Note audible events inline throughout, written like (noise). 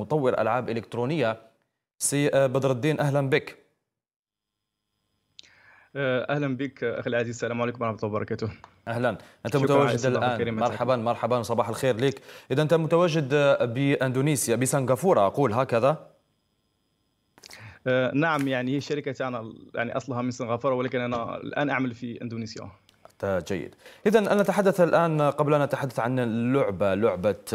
مطور العاب الكترونيه سي آه، بدر الدين اهلا بك آه، اهلا بك اخي العزيز السلام عليكم ورحمه الله وبركاته اهلا انت متواجد الان مرحبا مرحبا صباح الخير لك اذا انت متواجد آه، باندونيسيا بسنغافوره اقول هكذا نعم يعني هي الشركه تاعنا يعني اصلها من سنغافوره ولكن انا الان اعمل في اندونيسيا جيد إذا نتحدث الآن قبل أن نتحدث عن اللعبة لعبة فري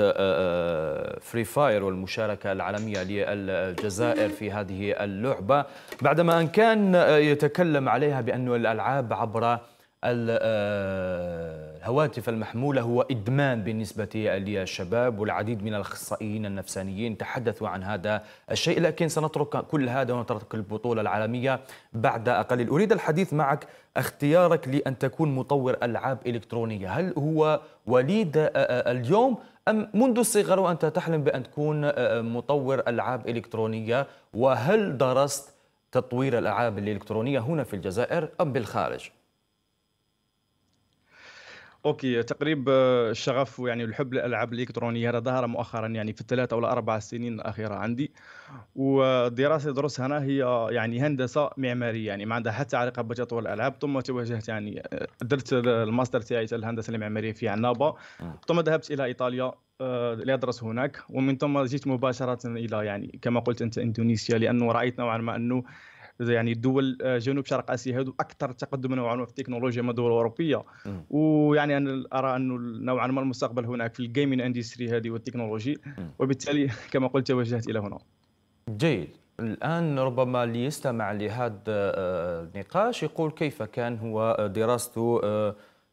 آه، فاير آه، والمشاركة العالمية للجزائر في هذه اللعبة بعدما أن كان يتكلم عليها بانه الألعاب عبر آه، الهواتف المحمولة هو إدمان بالنسبة للشباب والعديد من الأخصائيين النفسانيين تحدثوا عن هذا الشيء لكن سنترك كل هذا ونترك البطولة العالمية بعد قليل أريد الحديث معك اختيارك لأن تكون مطور ألعاب إلكترونية هل هو وليد آه، آه، آه، اليوم أم منذ الصغر وأنت تحلم بأن تكون مطور ألعاب إلكترونية وهل درست تطوير الألعاب الإلكترونية هنا في الجزائر أم بالخارج؟ اوكي تقريب الشغف يعني الحب للالعاب الالكترونيه هذا ظهر مؤخرا يعني في الثلاث او الاربع سنين الاخيره عندي والدراسه دروس هنا هي يعني هندسه معماريه يعني ما عندها حتى علاقه بتطوير الالعاب ثم توجهت يعني درت الماستر تاعي تاع الهندسه المعماريه في عنابه ثم ذهبت الى ايطاليا آه، لادرس هناك ومن ثم جئت مباشره الى يعني كما قلت انت اندونيسيا لانه رايت نوعا ما انه يعني دول آه، جنوب شرق اسيا هذو اكثر تقدما نوعا ما في التكنولوجيا من الدول الاوروبيه ويعني انا ارى انه نوعا ما المستقبل هناك في الجيمنج اندستري هذه والتكنولوجي وبالتالي (laughs) كما قلت توجهت الى هنا جيد الآن ربما اللي يستمع لهذا النقاش آه، يقول كيف كان هو آه، دراسته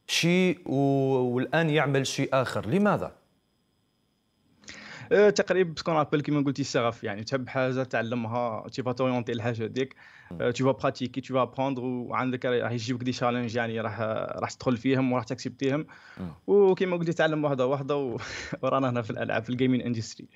شيء والآن يعمل شيء آخر لماذا؟ أه، تقريبا تكون رابيل كيما قلتي الشغف يعني تحب حاجه تعلمها تي فا تورونتي الحاجه ديك تي فا براتيكي تي فا بروندر وعندك راح يجيبك دي شالنج يعني راح راح تدخل فيهم وراح تكسبتيهم وكيما قلتي تعلم واحده واحده (laughs) ورانا هنا في الالعاب في الجيمين اندستري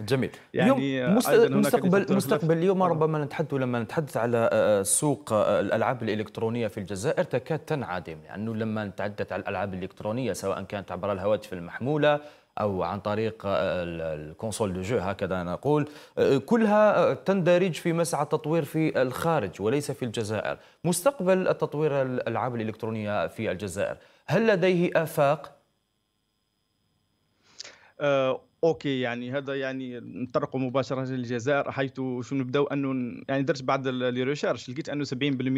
جميل يعني اليوم مستقبل مستقبل اليوم ربما نتحدث لما نتحدث على أه، أه، سوق الالعاب الالكترونيه في الجزائر تكاد تنعدم لانه يعني لما نتحدث على الالعاب الالكترونيه سواء كانت عبر الهواتف المحموله او عن طريق آه، الكونسول دو جو هكذا نقول آه، كلها آه، تندرج في مسعى التطوير في الخارج وليس في الجزائر مستقبل التطوير الالعاب الالكترونيه في الجزائر هل لديه افاق اوكي يعني هذا يعني نطرق مباشره للجزائر حيث شو نبداو انه يعني درت بعض لي ريشيرش لقيت انه 70%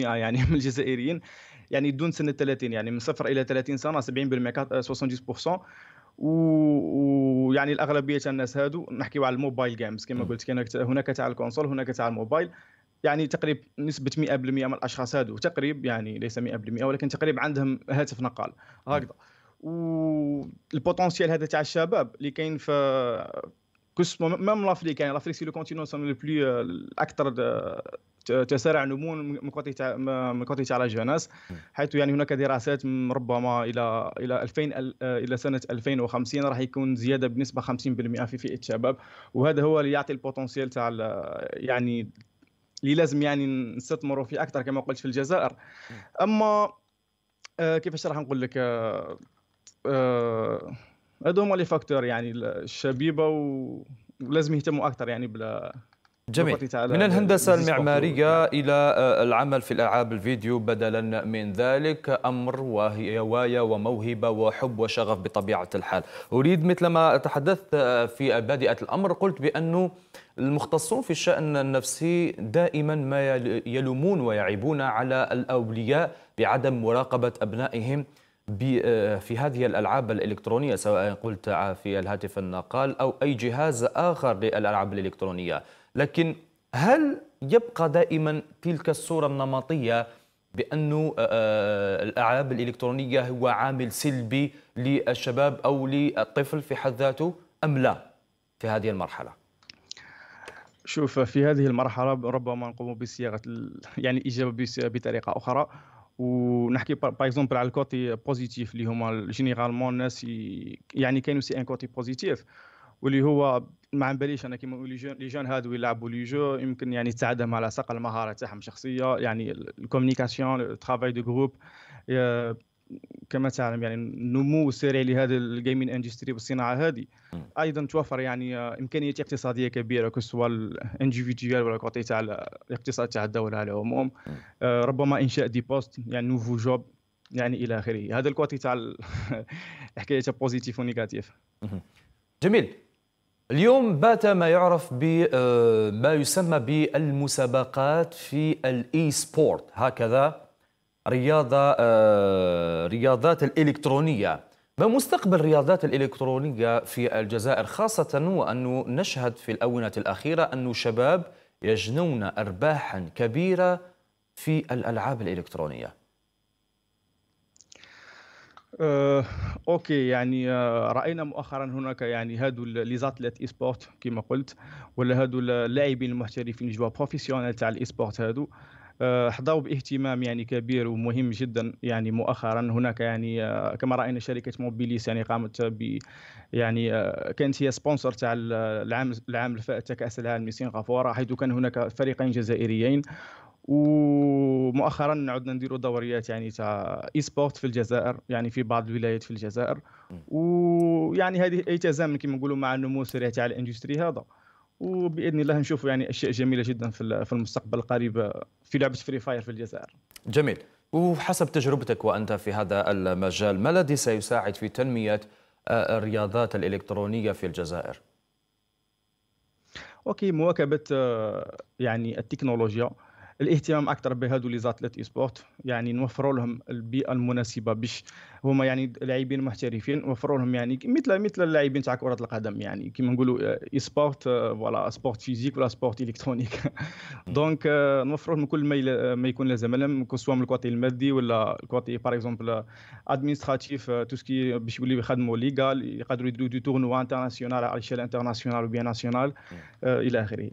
يعني (laughs) من الجزائريين يعني دون سن 30 يعني من صفر الى 30 سنه 70% 70% ويعني الاغلبيه تاع الناس هادو نحكيو على الموبايل جيمز كما قلت كان هناك تاع الكونسول هناك تاع الموبايل يعني تقريب نسبه 100% من الاشخاص هادو تقريب يعني ليس 100% ولكن تقريب عندهم هاتف نقال هكذا والبوتنسيال هذا تاع الشباب اللي كاين في خصوصا ميم لافريك يعني لافريك سي لو كونتينون سون لو بلو الاكثر تسارع نمو من كوتي تاع من كوتي تاع لا جوناس حيث يعني هناك دراسات ربما الى الى 2000 آه، الى سنه 2050 راح يكون زياده بنسبه 50% في فئه الشباب وهذا هو اللي يعطي البوتنسيال تاع يعني اللي لازم يعني نستثمروا فيه اكثر كما قلت في الجزائر اما آه، كيفاش راح نقول لك آه، هذو هما لي فاكتور يعني الشبيبه و... ولازم يهتموا اكثر يعني بلا جميل من الهندسة المعمارية إلى آه، العمل في الألعاب الفيديو بدلا من ذلك أمر وهواية وموهبة وحب وشغف بطبيعة الحال أريد مثلما تحدثت آه، في بادئة الأمر قلت بأنه المختصون في الشأن النفسي دائما ما يلومون ويعيبون على الأولياء بعدم مراقبة أبنائهم آه، في هذه الألعاب الإلكترونية سواء قلت آه، في الهاتف النقال أو أي جهاز آخر للألعاب الإلكترونية لكن هل يبقى دائما تلك الصورة النمطية بأن آه، الألعاب الإلكترونية هو عامل سلبي للشباب أو للطفل في حد ذاته أم لا في هذه المرحلة؟ شوف في هذه المرحلة ربما نقوم بصياغة يعني الإجابة بطريقة أخرى ونحكي باغ اكزومبل على الكوتي بوزيتيف اللي هما جينيرالمون الناس يعني كاينو سي ان كوتي بوزيتيف واللي هو ما عم باليش انا كيما لي جون لي جون هادو يلعبوا لي جو يمكن يعني تساعدهم على صقل المهاره تاعهم الشخصيه يعني الكوميونيكاسيون ترافاي دو جروب كما تعلم يعني النمو السريع لهذا الجيمنج اندستري والصناعه هذه ايضا توفر يعني آه، امكانيات اقتصاديه كبيره كسوى الانديفيديوال ولا كوتي تاع الاقتصاد تاع الدوله على العموم آه، ربما انشاء دي بوست يعني نوفو جوب يعني الى اخره هذا الكوتي تاع الحكايه بوزيتيف ونيجاتيف جميل اليوم بات ما يعرف ب آه، ما يسمى بالمسابقات في الاي سبورت هكذا رياضة آه، رياضات الإلكترونية ما مستقبل الرياضات الإلكترونية في الجزائر خاصة وأنه نشهد في الأونة الأخيرة أن شباب يجنون أرباحا كبيرة في الألعاب الإلكترونية أه اوكي يعني آه، راينا مؤخرا هناك يعني هادو لي زاتليت اي سبورت كما قلت ولا هادو اللاعبين المحترفين جوا بروفيسيونيل تاع الاي سبورت هادو آه، حظوا باهتمام يعني كبير ومهم جدا يعني مؤخرا هناك يعني آه، كما راينا شركه موبيليس يعني قامت ب يعني آه، كانت هي سبونسر تاع العام العام الفائت كاس العالم لسنغافوره حيث كان هناك فريقين جزائريين ومؤخرا عدنا نديروا دوريات يعني تاع اي سبورت في الجزائر يعني في بعض الولايات في الجزائر ويعني هذه يتزامن كما نقولوا مع النمو السريع تاع الاندستري هذا وباذن الله نشوفوا يعني اشياء جميله جدا في المستقبل القريب في لعبه فري فاير في الجزائر. جميل وحسب تجربتك وانت في هذا المجال ما الذي سيساعد في تنميه آه، الرياضات الالكترونيه في الجزائر؟ اوكي مواكبه آه، يعني التكنولوجيا الاهتمام اكثر بهذو لي زاتليت اي سبورت يعني نوفروا لهم البيئه المناسبه باش هما يعني لاعبين محترفين نوفروا لهم يعني مثل مثل اللاعبين تاع كره القدم يعني كيما نقولوا اي سبورت فوالا سبورت فيزيك ولا سبورت الكترونيك دونك نوفروا لهم كل ما ما يكون لازم لهم سواء من الكوتي المادي ولا الكوتي باغ اكزومبل تو سكي باش يوليو يخدموا ليغال يقدروا يديروا دي تورنوا انترناسيونال على شيل انترناسيونال وبيان آه، ناسيونال الى اخره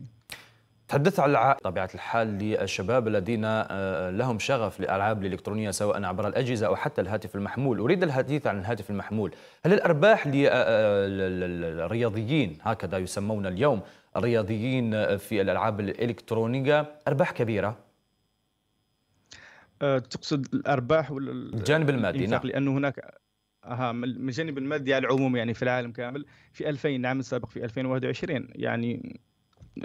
تحدثت على طبيعة الحال للشباب الذين آه، لهم شغف للألعاب الإلكترونية سواء عبر الأجهزة أو حتى الهاتف المحمول أريد الحديث عن الهاتف المحمول هل الأرباح للرياضيين آه، آه، هكذا يسمون اليوم الرياضيين في الألعاب الإلكترونية أرباح كبيرة؟ تقصد الأرباح ولا الجانب المادي نعم لأنه هناك اها من الجانب المادي على العموم يعني في العالم كامل في 2000 العام السابق في 2021 يعني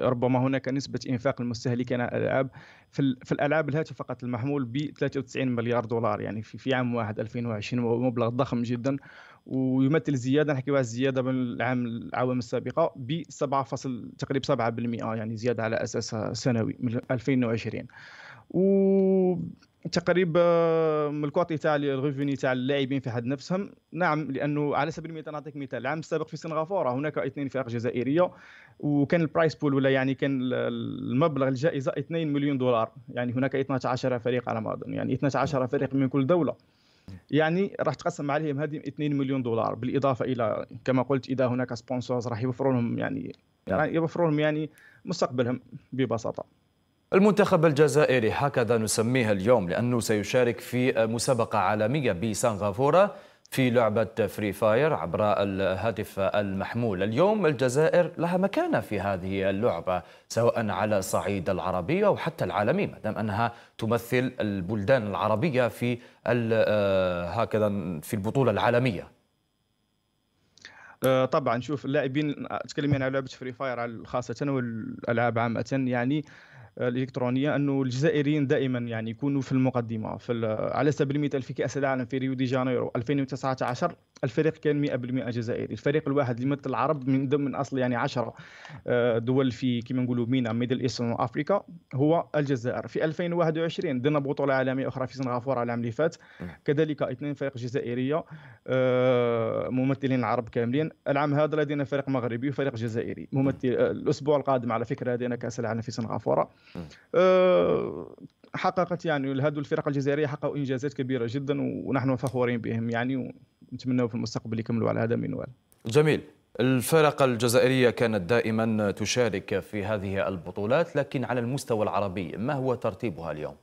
ربما هناك نسبة إنفاق المستهلكين على الألعاب في, في الألعاب الهاتف فقط المحمول ب 93 مليار دولار يعني في, في عام واحد 2020 ومبلغ ضخم جدا ويمثل زيادة نحكي واحد زيادة من العام العوام السابقة ب 7 فصل تقريب 7% يعني زيادة على أساس سنوي من 2020 و تقريبا آه، من الكوطي تاع الريفوني تاع اللاعبين في حد نفسهم نعم لانه على سبيل المثال نعطيك مثال العام السابق في سنغافوره هناك اثنين فرق جزائريه وكان البرايس بول ولا يعني كان المبلغ الجائزه 2 مليون دولار يعني هناك 12 فريق على ما اظن يعني 12 فريق من كل دوله يعني راح تقسم عليهم هذه 2 مليون دولار بالاضافه الى كما قلت اذا هناك سبونسرز راح يوفروا لهم يعني, يعني يوفروا لهم يعني مستقبلهم ببساطه المنتخب الجزائري هكذا نسميه اليوم لأنه سيشارك في مسابقة عالمية بسنغافورة في لعبة فري فاير عبر الهاتف المحمول اليوم الجزائر لها مكانة في هذه اللعبة سواء على الصعيد العربي أو حتى العالمي ما دام أنها تمثل البلدان العربية في آه، هكذا في البطولة العالمية آه، طبعا شوف اللاعبين آه، تكلمين على لعبه فري فاير خاصه والالعاب عامه يعني الالكترونيه انه الجزائريين دائما يعني يكونوا في المقدمه في على سبيل المثال في كاس العالم في ريو دي جانيرو 2019 الفريق كان 100% جزائري الفريق الواحد اللي يمثل العرب من ضمن اصل يعني 10 آه، دول في كما نقولوا مينا ميدل ايستن افريكا هو الجزائر في 2021 درنا بطوله عالميه اخرى في سنغافوره العام اللي فات كذلك اثنين فريق جزائريه آه، ممثلين العرب كاملين العام هذا لدينا فريق مغربي وفريق جزائري ممثل آه، الاسبوع القادم على فكره لدينا كاس العالم في سنغافوره حققت يعني هذو الفرق الجزائريه حققوا انجازات كبيره جدا ونحن فخورين بهم يعني نتمنوا في المستقبل يكملوا على هذا المنوال جميل الفرق الجزائرية كانت دائما تشارك في هذه البطولات لكن على المستوى العربي ما هو ترتيبها اليوم؟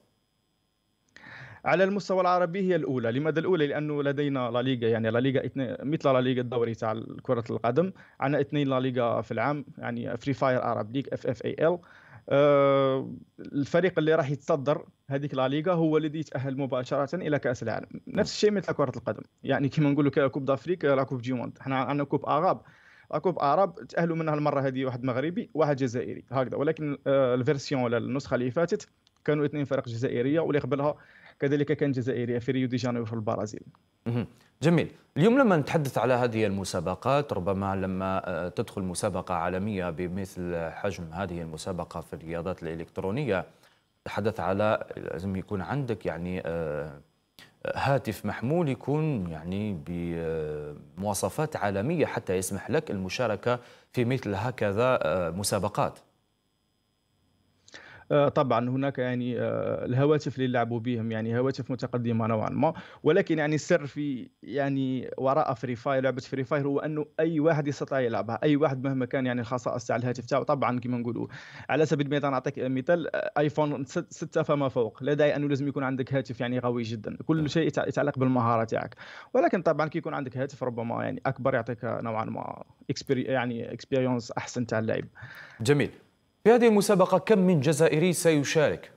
على المستوى العربي هي الاولى لماذا الاولى لانه لدينا لا ليغا يعني لا ليغا مثل لا ليغا الدوري تاع كره القدم عندنا اثنين لا ليغا في العام يعني فري فاير عرب ليغ اف اف اي ال آه، الفريق اللي راح يتصدر هذيك لا ليغا هو الذي يتاهل مباشره الى كاس العالم نفس الشيء مثل كره القدم يعني كما نقولوا كوب دافريك لا كوب موند حنا عندنا كوب اغاب كوب اعراب تاهلوا منها المره هذه واحد مغربي واحد جزائري هكذا ولكن آه، الفيرسيون ولا النسخه اللي فاتت كانوا اثنين فرق جزائريه واللي قبلها كذلك كان جزائريه في ريو دي جانيرو في البرازيل جميل اليوم لما نتحدث على هذه المسابقات ربما لما آه، تدخل مسابقة عالمية بمثل حجم هذه المسابقة في الرياضات الإلكترونية تحدث على لازم يكون عندك يعني آه، هاتف محمول يكون يعني بمواصفات آه، عالمية حتى يسمح لك المشاركة في مثل هكذا مسابقات آه، طبعا هناك يعني آه، الهواتف اللي لعبوا بهم يعني هواتف متقدمه نوعا ما ولكن يعني السر في يعني وراء فري فاير لعبه فري فاير هو انه اي واحد يستطيع يلعبها اي واحد مهما كان يعني الخصائص تاع الهاتف تاعو طبعا كما نقولوا على سبيل المثال نعطيك مثال ايفون آه، 6 فما فوق لا داعي انه لازم يكون عندك هاتف يعني قوي جدا كل نعم. شيء يتعلق بالمهاره تاعك ولكن طبعا كي يكون عندك هاتف ربما يعني اكبر يعطيك نوعا ما يعني اكسبيريونس احسن تاع اللعب جميل في هذه المسابقة كم من جزائري سيشارك؟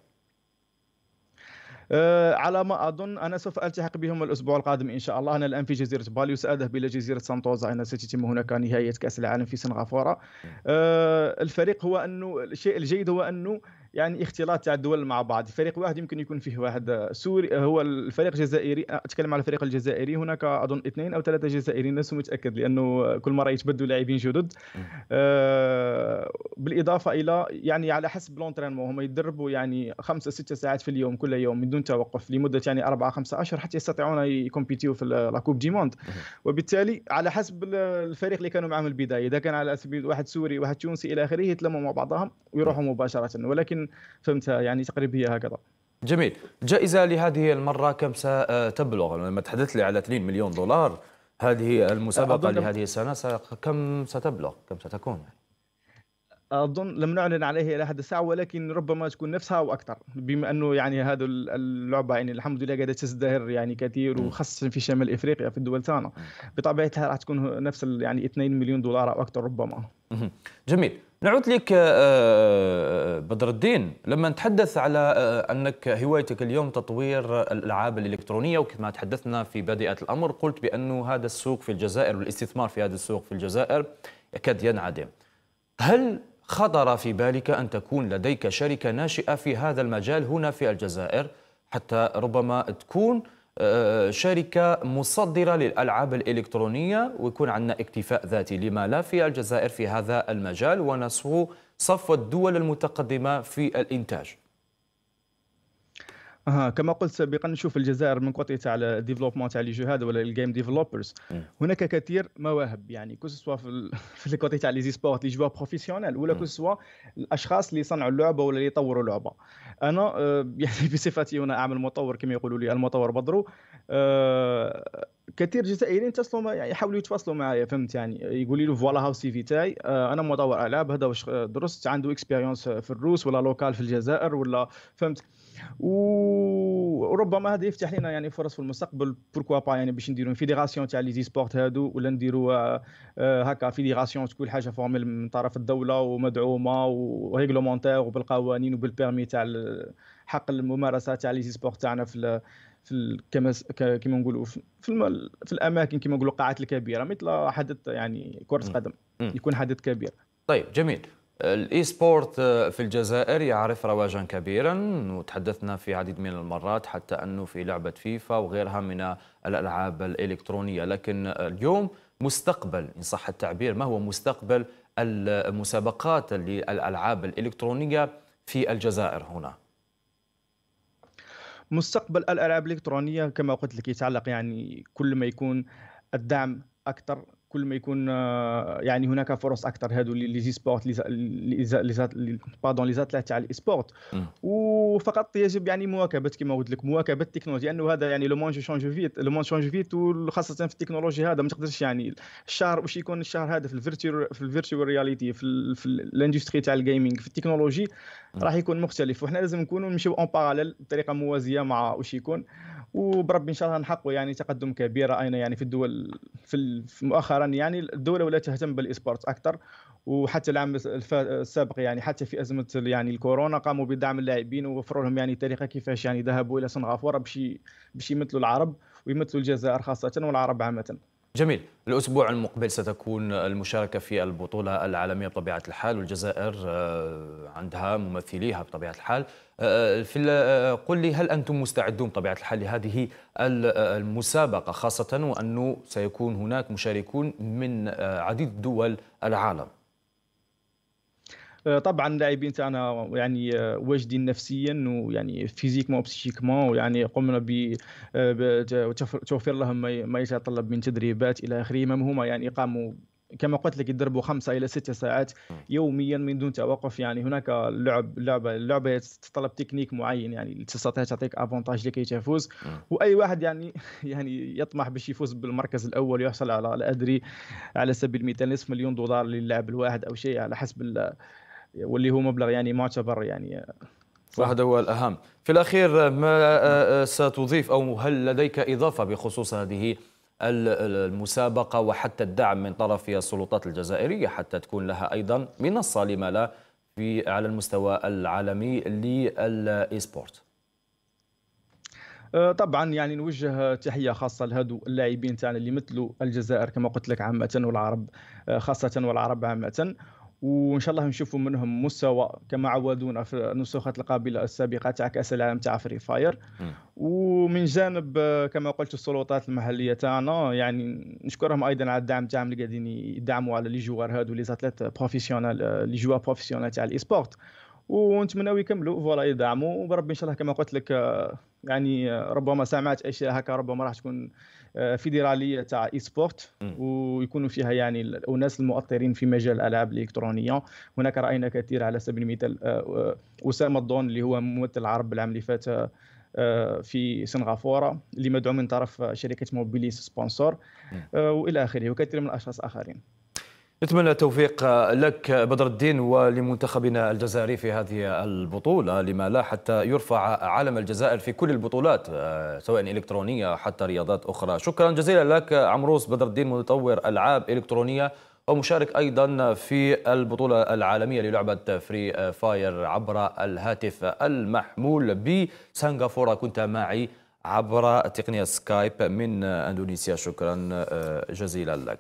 أه، على ما اظن انا سوف التحق بهم الاسبوع القادم ان شاء الله انا الان في جزيره بالي ساذهب الى جزيره سانتوزا اين ستتم هناك نهايه كاس العالم في سنغافوره أه، الفريق هو انه الشيء الجيد هو انه يعني اختلاط تاع الدول مع بعض فريق واحد يمكن يكون فيه واحد سوري هو الفريق الجزائري اتكلم آه، على الفريق الجزائري هناك اظن اثنين او ثلاثه جزائريين لست متاكد لانه كل مره يتبدلوا لاعبين جدد آه، بالاضافه الى يعني على حسب لونترينمون هم يتدربوا يعني خمسة ستة ساعات في اليوم كل يوم من دون توقف لمده يعني أربعة خمسة اشهر حتى يستطيعون يكومبيتيو في لاكوب دي موند وبالتالي على حسب الفريق اللي كانوا معهم البدايه اذا كان على سبيل واحد سوري واحد تونسي الى اخره يتلموا مع بعضهم ويروحوا مباشره ولكن فهمت فهمتها يعني تقريبيه هكذا جميل الجائزه لهذه المره كم ستبلغ لما تحدثت لي على 2 مليون دولار هذه المسابقه لهذه السنه كم ستبلغ كم ستكون اظن لم نعلن عليه الى حد الساعه ولكن ربما تكون نفسها واكثر بما انه يعني هذا اللعبه يعني الحمد لله قاعده تزدهر يعني كثير وخاصه في شمال افريقيا في الدول الثانيه بطبيعتها راح تكون نفس يعني 2 مليون دولار او اكثر ربما جميل نعود لك آه، آه، بدر الدين لما نتحدث على آه، انك هوايتك اليوم تطوير الالعاب الالكترونيه وكما تحدثنا في بادئه الامر قلت بانه هذا السوق في الجزائر والاستثمار في هذا السوق في الجزائر يكاد ينعدم. هل خطر في بالك ان تكون لديك شركه ناشئه في هذا المجال هنا في الجزائر حتى ربما تكون آه، شركة مصدرة للألعاب الإلكترونية ويكون عندنا اكتفاء ذاتي لما لا في الجزائر في هذا المجال ونصف صف الدول المتقدمة في الإنتاج اها كما قلت سابقا نشوف الجزائر من كوتي تاع الديفلوبمون تاع لي جو هذا ولا الجيم ديفلوبرز هناك كثير مواهب يعني كو سوا في, (laughs) في الكوتي تاع لي سبورت لي جوا بروفيسيونيل ولا كو سوا الاشخاص اللي صنعوا اللعبه ولا اللي يطوروا لعبه انا آه، (laughs) يعني بصفتي هنا اعمل مطور كما يقولوا لي المطور بدرو آه، كثير جزائريين اتصلوا يعني يحاولوا يتواصلوا معايا فهمت يعني يقول لي فوالا هاو سي في تاعي آه، انا مطور العاب هذا واش درست عنده اكسبيريونس في الروس ولا لوكال في الجزائر ولا فهمت وربما هذا يفتح لنا يعني فرص في المستقبل بوركوا با يعني باش نديروا فيديراسيون تاع لي سبورت هادو ولا نديروا آه، آه، هكا فيديراسيون تكون حاجه فورميل من طرف الدوله ومدعومه وريغلومونتير وبالقوانين وبالبيرمي تاع حق الممارسه تاع لي سبورت تاعنا في في كما كما نقولوا في, في الاماكن كما نقولوا القاعات الكبيره مثل حدث يعني كره قدم يكون حدث كبير طيب جميل الاي سبورت آه، في الجزائر يعرف رواجا كبيرا وتحدثنا في عديد من المرات حتى انه في لعبه فيفا وغيرها من الالعاب الالكترونيه لكن اليوم مستقبل ان صح التعبير ما هو مستقبل المسابقات للالعاب الالكترونيه في الجزائر هنا مستقبل الالعاب الالكترونيه كما قلت لك يتعلق يعني كل ما يكون الدعم اكثر كل ما يكون آه، يعني هناك فرص اكثر هادو لي زي سبورت لي بادون لي زاتليت تاع الايسبورت وفقط يجب يعني مواكبه كما قلت لك مواكبه التكنولوجيا لانه هذا يعني لو مونج شونج فيت لو مونج شونج فيت وخاصه في التكنولوجيا هذا ما تقدرش يعني الشهر واش يكون الشهر هذا في الفيرتشوال في الفيرتشوال رياليتي في, في الاندستري تاع الجيمنج في التكنولوجي راح يكون مختلف وحنا لازم نكونوا نمشيو اون باراليل بطريقه موازيه مع واش يكون وبربي ان شاء الله نحقوا يعني تقدم كبير راينا يعني في الدول في مؤخرا مؤخرا يعني الدوله ولا تهتم بالاسبورت اكثر وحتى العام السابق يعني حتى في ازمه يعني الكورونا قاموا بدعم اللاعبين ووفروا لهم يعني طريقه كيفاش يعني ذهبوا الى سنغافوره باش باش يمثلوا العرب ويمثلوا الجزائر خاصه والعرب عامه جميل الأسبوع المقبل ستكون المشاركة في البطولة العالمية بطبيعة الحال والجزائر آه، عندها ممثليها بطبيعة الحال آه، آه، في قل لي هل أنتم مستعدون بطبيعة الحال لهذه المسابقة خاصة وأنه سيكون هناك مشاركون من عديد دول العالم آه، طبعا اللاعبين تاعنا يعني آه، واجدين نفسيا ويعني فيزيكمون وبسيكمون ويعني قمنا ب آه، توفير لهم ما يتطلب من تدريبات الى اخره ما هما يعني قاموا كما قلت لك يدربوا خمسة إلى ستة ساعات يوميا من دون توقف يعني هناك لعب لعبة اللعبة تتطلب تكنيك معين يعني تستطيع تعطيك أفونتاج لكي تفوز وأي واحد يعني (laughs) يعني يطمح باش يفوز بالمركز الأول يحصل على لا أدري على سبيل المثال نصف مليون دولار للاعب الواحد أو شيء على حسب واللي هو مبلغ يعني معتبر يعني واحد وهذا هو الأهم في الأخير ما آه، آه، ستضيف أو هل لديك إضافة بخصوص هذه المسابقة وحتى الدعم من طرف السلطات الجزائرية حتى تكون لها أيضا منصة لما لا في على المستوى العالمي للإيسبورت آه، طبعا يعني نوجه تحيه خاصه لهذو اللاعبين تاعنا اللي مثلوا الجزائر كما قلت لك عامه والعرب خاصه والعرب عامه وان شاء الله نشوفوا منهم مستوى كما عودونا في النسخات القابله السابقه تاع كاس العالم تاع فري فاير ومن جانب كما قلت السلطات المحليه تاعنا يعني نشكرهم ايضا على الدعم تاعهم اللي قاعدين يدعموا على لي جوار هادو لي زاتليت بروفيسيونال لي جوار بروفيسيونال تاع الايسبورت ونتمناو يكملوا فوالا يدعموا وبربي ان شاء الله كما قلت لك يعني ربما سمعت اشياء هكا ربما راح تكون آه، فيدراليه تاع اي سبورت ويكونوا فيها يعني الناس المؤثرين في مجال الالعاب الالكترونيه هناك راينا كثير على سبيل المثال آه، آه، اسامه الضون اللي هو ممثل العرب العام اللي فات في سنغافوره اللي مدعوم من طرف شركه موبيليس سبونسور والى اخره وكثير من الاشخاص اخرين نتمنى التوفيق لك بدر الدين ولمنتخبنا الجزائري في هذه البطولة لما لا حتى يرفع علم الجزائر في كل البطولات سواء إلكترونية حتى رياضات أخرى شكرا جزيلا لك عمروس بدر الدين متطور ألعاب إلكترونية ومشارك أيضا في البطولة العالمية للعبة فري فاير عبر الهاتف المحمول بسنغافورة كنت معي عبر تقنية سكايب من أندونيسيا شكرا جزيلا لك